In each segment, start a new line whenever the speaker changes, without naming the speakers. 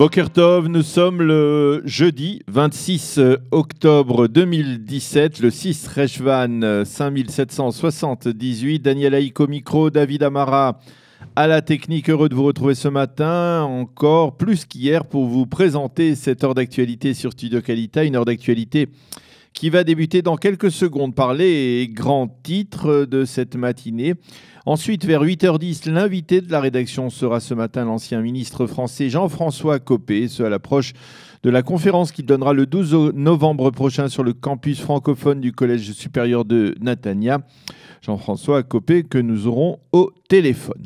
Bokertov, nous sommes le jeudi 26 euh, octobre 2017, le 6 Rechvan 5778. Daniel Aïko micro, David Amara à la technique. Heureux de vous retrouver ce matin, encore plus qu'hier, pour vous présenter cette heure d'actualité sur Studio Qualita, une heure d'actualité qui va débuter dans quelques secondes par les grands titres de cette matinée. Ensuite, vers 8h10, l'invité de la rédaction sera ce matin l'ancien ministre français Jean-François Copé, ce à l'approche de la conférence qu'il donnera le 12 novembre prochain sur le campus francophone du Collège supérieur de Natania. Jean-François Copé que nous aurons au téléphone.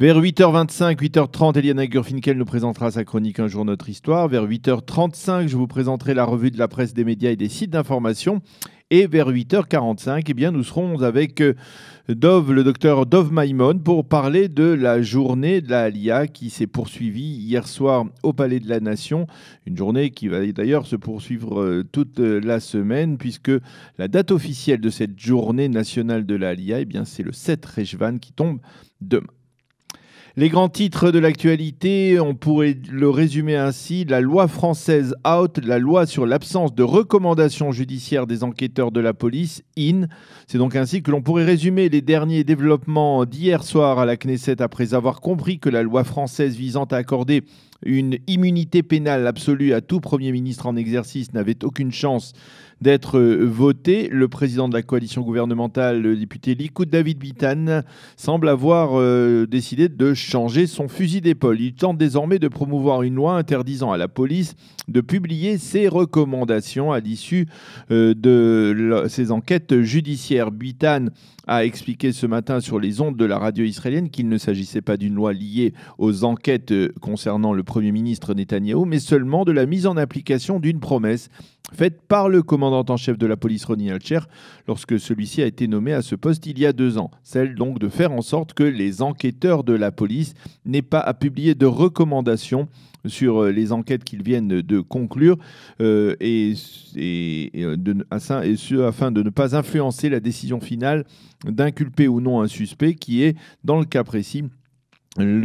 Vers 8h25, 8h30, Eliana Gurfinkel nous présentera sa chronique Un jour notre histoire. Vers 8h35, je vous présenterai la revue de la presse des médias et des sites d'information. Et vers 8h45, eh bien, nous serons avec euh, Dove, le docteur Dove Maimon, pour parler de la journée de la LIA qui s'est poursuivie hier soir au Palais de la Nation. Une journée qui va d'ailleurs se poursuivre euh, toute euh, la semaine, puisque la date officielle de cette journée nationale de la LIA, eh c'est le 7 Rejvan qui tombe demain. Les grands titres de l'actualité, on pourrait le résumer ainsi, la loi française out, la loi sur l'absence de recommandations judiciaires des enquêteurs de la police in. C'est donc ainsi que l'on pourrait résumer les derniers développements d'hier soir à la Knesset après avoir compris que la loi française visant à accorder une immunité pénale absolue à tout Premier ministre en exercice n'avait aucune chance d'être votée. Le président de la coalition gouvernementale, le député Likoud David Bitan, semble avoir euh, décidé de changer son fusil d'épaule. Il tente désormais de promouvoir une loi interdisant à la police de publier ses recommandations à l'issue euh, de ses enquêtes judiciaires. Buitan a expliqué ce matin sur les ondes de la radio israélienne qu'il ne s'agissait pas d'une loi liée aux enquêtes euh, concernant le Premier ministre Netanyahou, mais seulement de la mise en application d'une promesse faite par le commandant en chef de la police Ronnie Alcher lorsque celui-ci a été nommé à ce poste il y a deux ans. Celle donc de faire en sorte que les enquêteurs de la police n'aient pas à publier de recommandations sur euh, les enquêtes qu'ils viennent de conclure euh, euh, et, ce, afin de ne pas influencer la décision finale d'inculper ou non un suspect qui est, dans le cas précis, euh,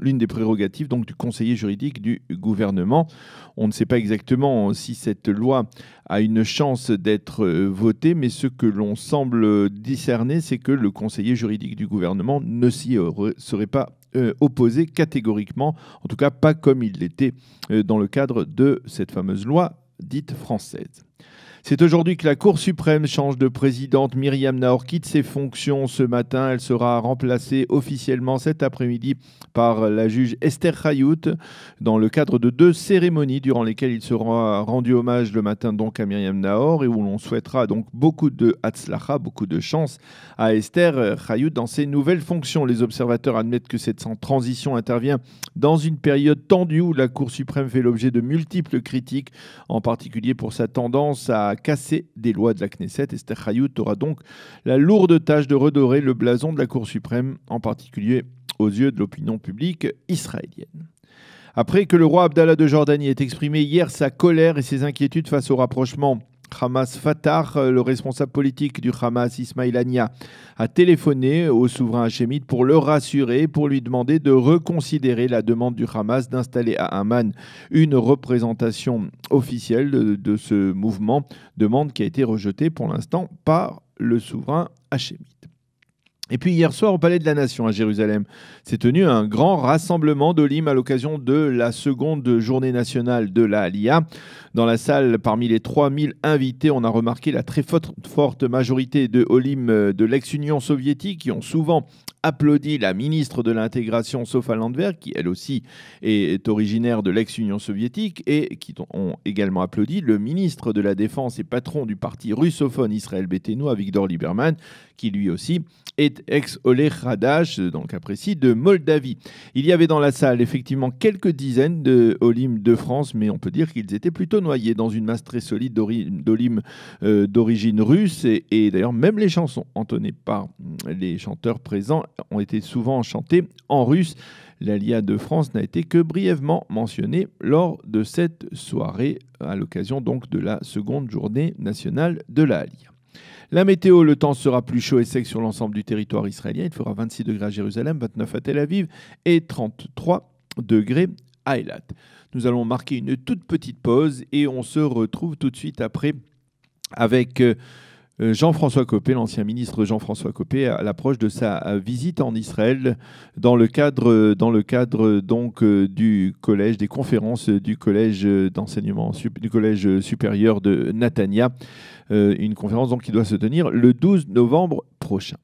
l'une des prérogatives donc du conseiller juridique du gouvernement. On ne sait pas exactement si cette loi a une chance d'être euh, votée, mais ce que l'on semble discerner, c'est que le conseiller juridique du gouvernement ne s'y serait pas euh, opposé catégoriquement, en tout cas pas comme il l'était dans le cadre de cette fameuse loi dite française. C'est aujourd'hui que la Cour suprême change de présidente. Myriam Nahor quitte ses fonctions ce matin. Elle sera remplacée officiellement cet après-midi par la juge Esther Hayut dans le cadre de deux cérémonies durant lesquelles il sera rendu hommage le matin donc à Myriam Nahor et où l'on souhaitera donc beaucoup de Hatzlacha, beaucoup de chance à Esther Hayut dans ses nouvelles fonctions. Les observateurs admettent que cette transition intervient dans une période tendue où la Cour suprême fait l'objet de multiples critiques, en particulier pour sa tendance à cassé casser des lois de la Knesset. Esther Hayout aura donc la lourde tâche de redorer le blason de la Cour suprême, en particulier aux yeux de l'opinion publique israélienne. Après que le roi Abdallah de Jordanie ait exprimé hier sa colère et ses inquiétudes face au rapprochement Hamas Fatah, euh, le responsable politique du Hamas, Ismail a téléphoné au souverain hachémite pour le rassurer, pour lui demander de reconsidérer la demande du Hamas d'installer à Amman une représentation officielle de, de ce mouvement, demande qui a été rejetée pour l'instant par le souverain hachémite. Et puis hier soir au Palais de la Nation à Jérusalem, s'est tenu un grand rassemblement d'Olim à l'occasion de la seconde journée nationale de la LIA. Dans la salle, parmi les 3000 invités, on a remarqué la très forte majorité de Olim de l'ex-Union soviétique qui ont souvent applaudi la ministre de l'intégration Sofa Landwehr, qui elle aussi est originaire de l'ex-Union soviétique, et qui ont également applaudi le ministre de la Défense et patron du parti russophone Israël Béthénoua Victor Lieberman, qui lui aussi est ex-Oleg Radash, dans le cas précis, de Moldavie. Il y avait dans la salle effectivement quelques dizaines de de France, mais on peut dire qu'ils étaient plutôt noyés dans une masse très solide d'Olim euh, d'origine russe, et, et d'ailleurs même les chansons entonnées par mm, les chanteurs présents ont été souvent enchantés. en russe. L'Alia de France n'a été que brièvement mentionnée lors de cette soirée, à l'occasion donc de la seconde journée nationale de l'Alia. La météo, le temps sera plus chaud et sec sur l'ensemble du territoire israélien. Il fera 26 degrés à Jérusalem, 29 à Tel Aviv et 33 degrés à Eilat. Nous allons marquer une toute petite pause et on se retrouve tout de suite après avec euh, euh, Jean-François Copé, l'ancien ministre Jean-François Copé, à l'approche de sa euh, visite en Israël dans le cadre, dans le cadre donc euh, du collège, des conférences du collège d'enseignement du collège supérieur de Natania, une conférence donc qui doit se tenir le 12 novembre prochain.